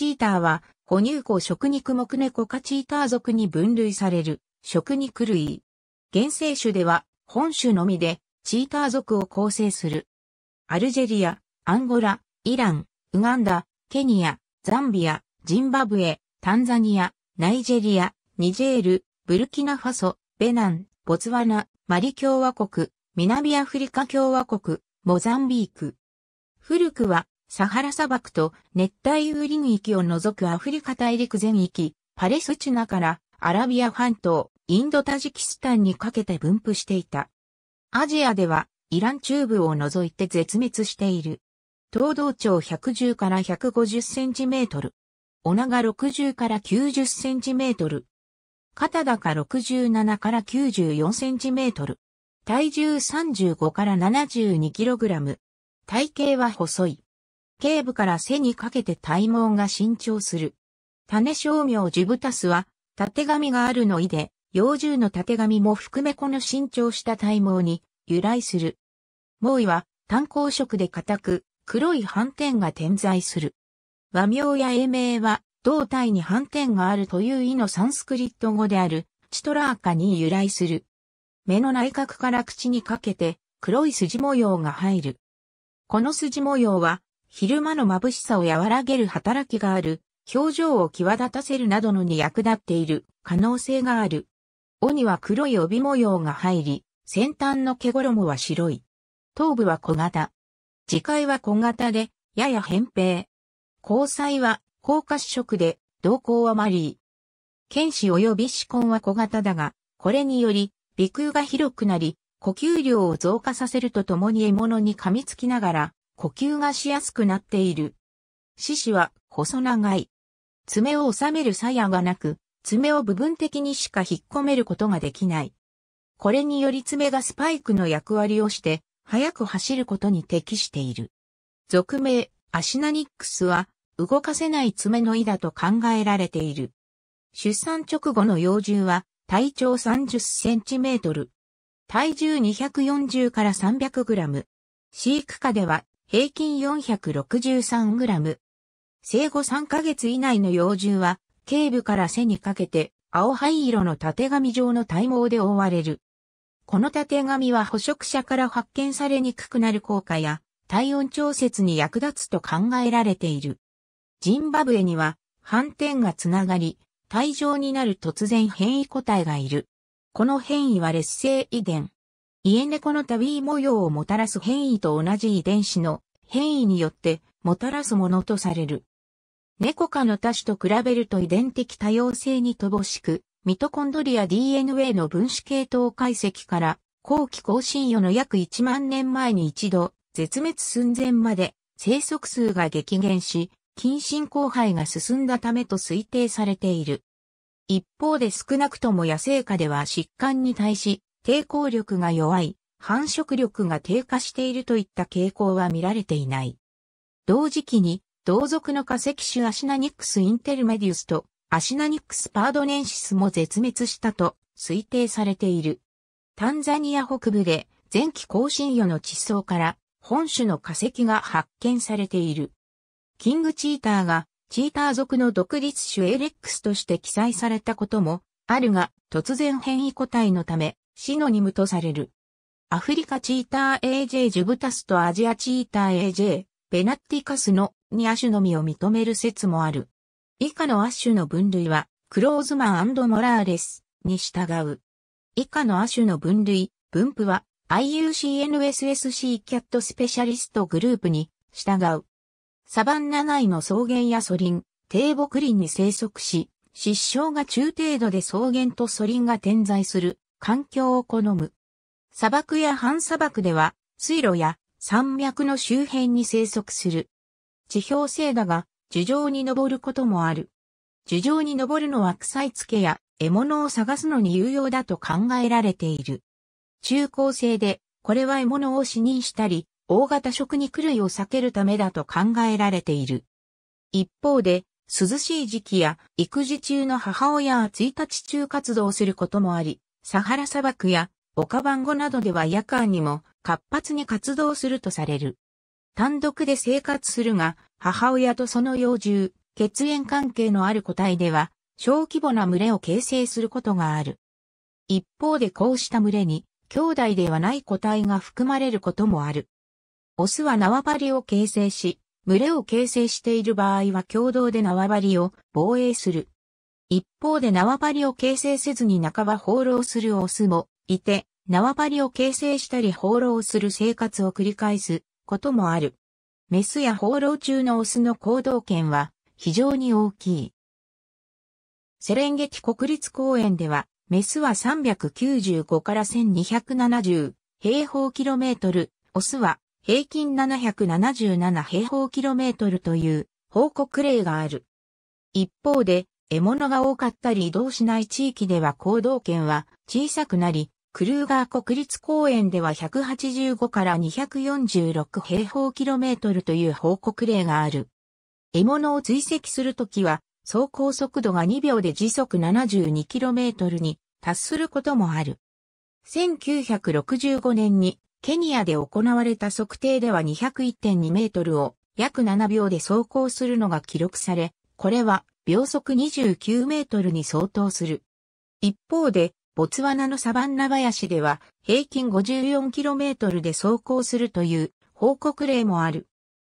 チーターは、哺乳綱食肉目猫科チーター属に分類される、食肉類。原生種では、本種のみで、チーター族を構成する。アルジェリア、アンゴラ、イラン、ウガンダ、ケニア、ザンビア、ジンバブエ、タンザニア、ナイジェリア、ニジェール、ブルキナファソ、ベナン、ボツワナ、マリ共和国、南アフリカ共和国、モザンビーク。古くはサハラ砂漠と熱帯雨林域を除くアフリカ大陸全域、パレスチナからアラビア半島、インドタジキスタンにかけて分布していた。アジアではイラン中部を除いて絶滅している。東道長110から150センチメートル。おガ60から90センチメートル。肩高67から94センチメートル。体重35から72キログラム。体型は細い。頸部から背にかけて体毛が伸長する。種商名ジュブタスは、縦髪があるの意で、幼獣の縦髪も含めこの伸長した体毛に由来する。猛威は単光色で固く、黒い斑点が点在する。和名や英名は、胴体に斑点があるという意のサンスクリット語である、チトラーカに由来する。目の内角から口にかけて、黒い筋模様が入る。この筋模様は、昼間の眩しさを和らげる働きがある、表情を際立たせるなどのに役立っている可能性がある。尾には黒い帯模様が入り、先端の毛衣は白い。頭部は小型。次回は小型で、やや扁平。交際は高褐色で、瞳孔はマリー。剣士及び子根は小型だが、これにより、鼻腔が広くなり、呼吸量を増加させるとともに獲物に噛みつきながら、呼吸がしやすくなっている。獅子は細長い。爪を収める鞘がなく、爪を部分的にしか引っ込めることができない。これにより爪がスパイクの役割をして、速く走ることに適している。俗名、アシナニックスは、動かせない爪の意だと考えられている。出産直後の幼獣は、体長30センチメートル。体重240から300グラム。飼育下では平均 463g。生後3ヶ月以内の幼獣は、頸部から背にかけて、青灰色の縦紙状の体毛で覆われる。この縦紙は捕食者から発見されにくくなる効果や、体温調節に役立つと考えられている。ジンバブエには、反転がつながり、体状になる突然変異個体がいる。この変異は劣勢遺伝。家猫のタの多異模様をもたらす変異と同じ遺伝子の変異によってもたらすものとされる。猫科の多種と比べると遺伝的多様性に乏しく、ミトコンドリア DNA の分子系統解析から後期更新予の約1万年前に一度絶滅寸前まで生息数が激減し、近親交配が進んだためと推定されている。一方で少なくとも野生下では疾患に対し抵抗力が弱い、繁殖力が低下しているといった傾向は見られていない。同時期に、同族の化石種アシナニックスインテルメディウスとアシナニックスパードネンシスも絶滅したと推定されている。タンザニア北部で前期更新魚の地層から本種の化石が発見されている。キングチーターがチーター族の独立種エレックスとして記載されたこともあるが突然変異個体のためシノニムとされる。アフリカチーター AJ ジュブタスとアジアチーター AJ ベナッティカスの2シ種のみを認める説もある。以下のシ種の分類はクローズマンモラーレスに従う。以下のシ種の分類、分布は IUCNSSC キャットスペシャリストグループに従う。サバンナ内の草原やソリン、低木林に生息し、失笑が中程度で草原とソリンが点在する環境を好む。砂漠や半砂漠では、水路や山脈の周辺に生息する。地表性だが、樹上に登ることもある。樹上に登るのは臭いつけや獲物を探すのに有用だと考えられている。中高生で、これは獲物を視認したり、大型食肉類を避けるためだと考えられている。一方で、涼しい時期や育児中の母親は1日中活動することもあり、サハラ砂漠やオカバンゴなどでは夜間にも活発に活動するとされる。単独で生活するが、母親とその幼獣、血縁関係のある個体では、小規模な群れを形成することがある。一方でこうした群れに、兄弟ではない個体が含まれることもある。オスは縄張りを形成し、群れを形成している場合は共同で縄張りを防衛する。一方で縄張りを形成せずに半ば放浪するオスもいて、縄張りを形成したり放浪する生活を繰り返すこともある。メスや放浪中のオスの行動権は非常に大きい。セレンゲティ国立公園では、メスは395から1270平方キロメートル、オスは平均777平方キロメートルという報告例がある。一方で、獲物が多かったり移動しない地域では行動圏は小さくなり、クルーガー国立公園では185から246平方キロメートルという報告例がある。獲物を追跡するときは、走行速度が2秒で時速7 2トルに達することもある。1965年にケニアで行われた測定では201.2メートルを約7秒で走行するのが記録され、これは秒速29メートルに相当する。一方で、ボツワナのサバンナ林では平均5 4キロメートルで走行するという報告例もある。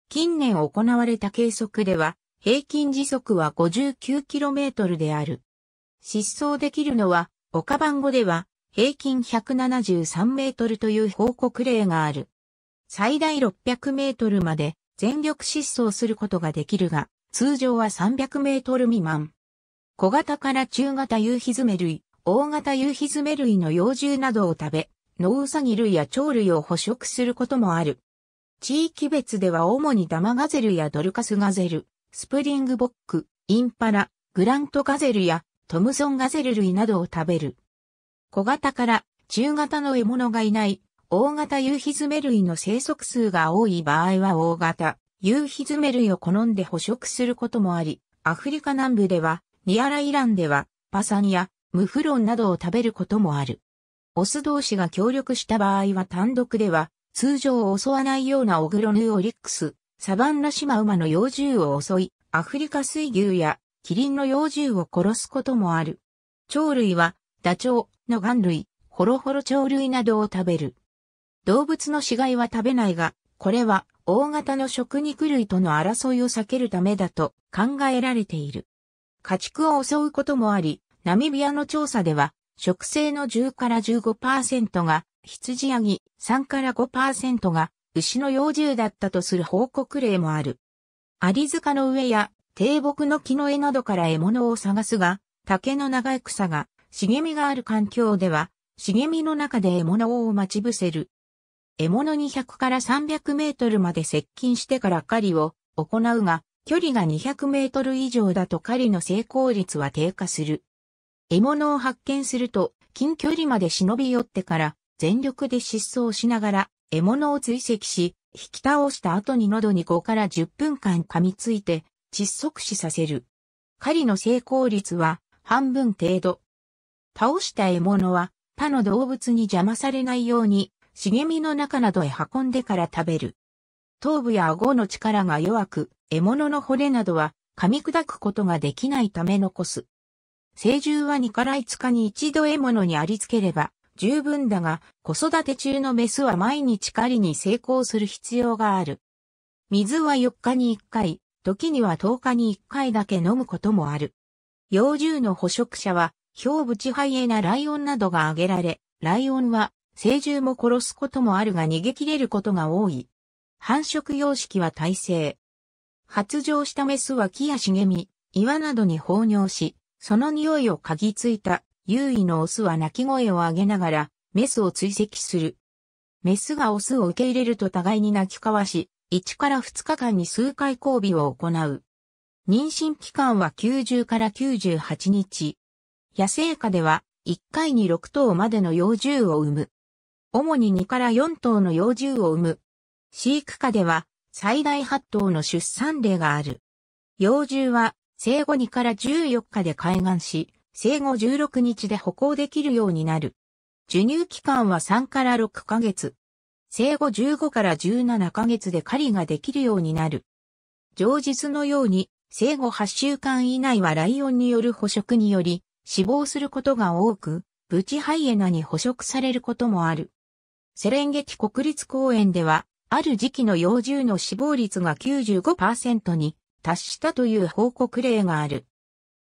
近年行われた計測では平均時速は5 9キロメートルである。失踪できるのは岡ンゴでは平均173メートルという報告例がある。最大600メートルまで全力疾走することができるが、通常は300メートル未満。小型から中型夕日詰め類、大型夕日詰め類の幼獣などを食べ、ノウサギ類や鳥類を捕食することもある。地域別では主にダマガゼルやドルカスガゼル、スプリングボック、インパラ、グラントガゼルやトムソンガゼル類などを食べる。小型から中型の獲物がいない大型夕日詰め類の生息数が多い場合は大型、夕日詰め類を好んで捕食することもあり、アフリカ南部では、ニアライランでは、パサニア、ムフロンなどを食べることもある。オス同士が協力した場合は単独では、通常を襲わないようなオグロヌーオリックス、サバンナシマウマの幼獣を襲い、アフリカ水牛やキリンの幼獣を殺すこともある。鳥類は、ダチョウのガン類、ホロホロ鳥類などを食べる。動物の死骸は食べないが、これは大型の食肉類との争いを避けるためだと考えられている。家畜を襲うこともあり、ナミビアの調査では、食性の10から15%が羊ヤギ、3から5%が牛の幼獣だったとする報告例もある。アリ塚の上や低木の木の絵などから獲物を探すが、竹の長い草が茂みがある環境では、茂みの中で獲物を待ち伏せる獲物に0 0から300メートルまで接近してから狩りを行うが、距離が200メートル以上だと狩りの成功率は低下する。獲物を発見すると、近距離まで忍び寄ってから、全力で疾走しながら、獲物を追跡し、引き倒した後に喉に5から10分間噛みついて、窒息死させる。狩りの成功率は半分程度。倒した獲物は他の動物に邪魔されないように茂みの中などへ運んでから食べる。頭部や顎の力が弱く、獲物の骨などは噛み砕くことができないため残す。成獣は2から5日に一度獲物にありつければ十分だが、子育て中のメスは毎日狩りに成功する必要がある。水は4日に1回、時には10日に1回だけ飲むこともある。幼獣の捕食者は、表部地肺へなライオンなどが挙げられ、ライオンは成獣も殺すこともあるが逃げ切れることが多い。繁殖様式は耐性。発情したメスは木や茂み、岩などに放尿し、その匂いを嗅ぎついた優位のオスは鳴き声を上げながら、メスを追跡する。メスがオスを受け入れると互いに鳴き交わし、1から2日間に数回交尾を行う。妊娠期間は90から98日。野生下では、1回に6頭までの幼獣を産む。主に2から4頭の幼獣を産む。飼育下では最大8頭の出産例がある。幼獣は生後2から14日で開眼し、生後16日で歩行できるようになる。授乳期間は3から6ヶ月。生後15から17ヶ月で狩りができるようになる。常日のように生後8週間以内はライオンによる捕食により死亡することが多く、ブチハイエナに捕食されることもある。セレンゲティ国立公園では、ある時期の幼獣の死亡率が95%に達したという報告例がある。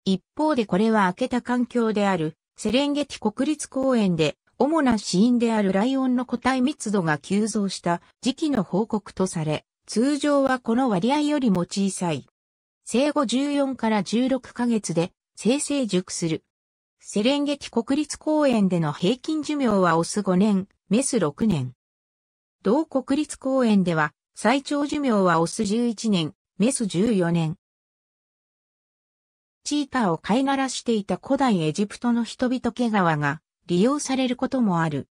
一方でこれは開けた環境であるセレンゲティ国立公園で主な死因であるライオンの個体密度が急増した時期の報告とされ、通常はこの割合よりも小さい。生後14から16ヶ月で生成熟するセレンゲティ国立公園での平均寿命はオス5年、メス6年。同国立公園では最長寿命はオス11年、メス14年。チーターを飼いならしていた古代エジプトの人々毛皮が利用されることもある。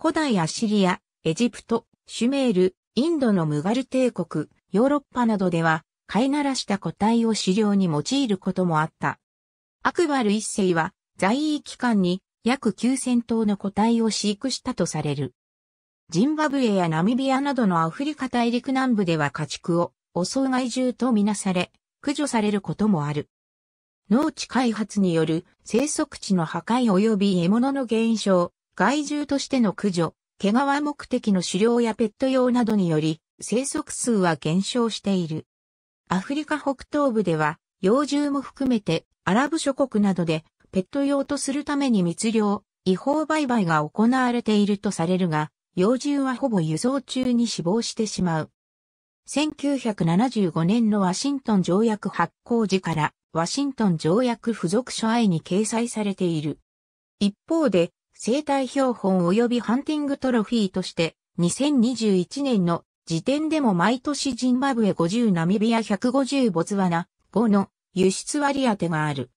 古代アシリア、エジプト、シュメール、インドのムガル帝国、ヨーロッパなどでは飼いならした個体を飼料に用いることもあった。アクバル一世は在位期間に約9000頭の個体を飼育したとされる。ジンバブエやナミビアなどのアフリカ大陸南部では家畜を襲う害獣とみなされ、駆除されることもある。農地開発による生息地の破壊及び獲物の減少、害獣としての駆除、毛皮目的の狩猟やペット用などにより、生息数は減少している。アフリカ北東部では、幼獣も含めてアラブ諸国などでペット用とするために密漁、違法売買が行われているとされるが、幼獣はほぼ輸送中に死亡してしまう。1975年のワシントン条約発行時からワシントン条約付属書愛に掲載されている。一方で、生態標本及びハンティングトロフィーとして、2021年の時点でも毎年ジンバブエ50ナミビア150ボツワナ5の輸出割り当てがある。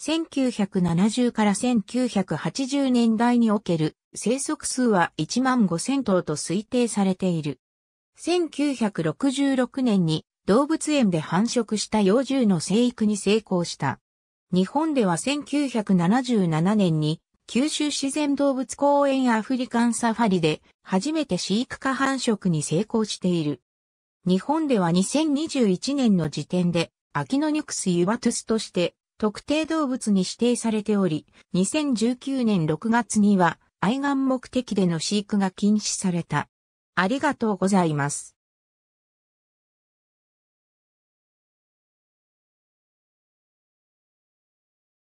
1970から1980年代における生息数は1万5000頭と推定されている。1966年に動物園で繁殖した幼獣の生育に成功した。日本では1977年に九州自然動物公園アフリカンサファリで初めて飼育下繁殖に成功している。日本では2021年の時点でアキノニクスユバトゥスとして特定動物に指定されており、2019年6月には愛玩目的での飼育が禁止された。ありがとうございます。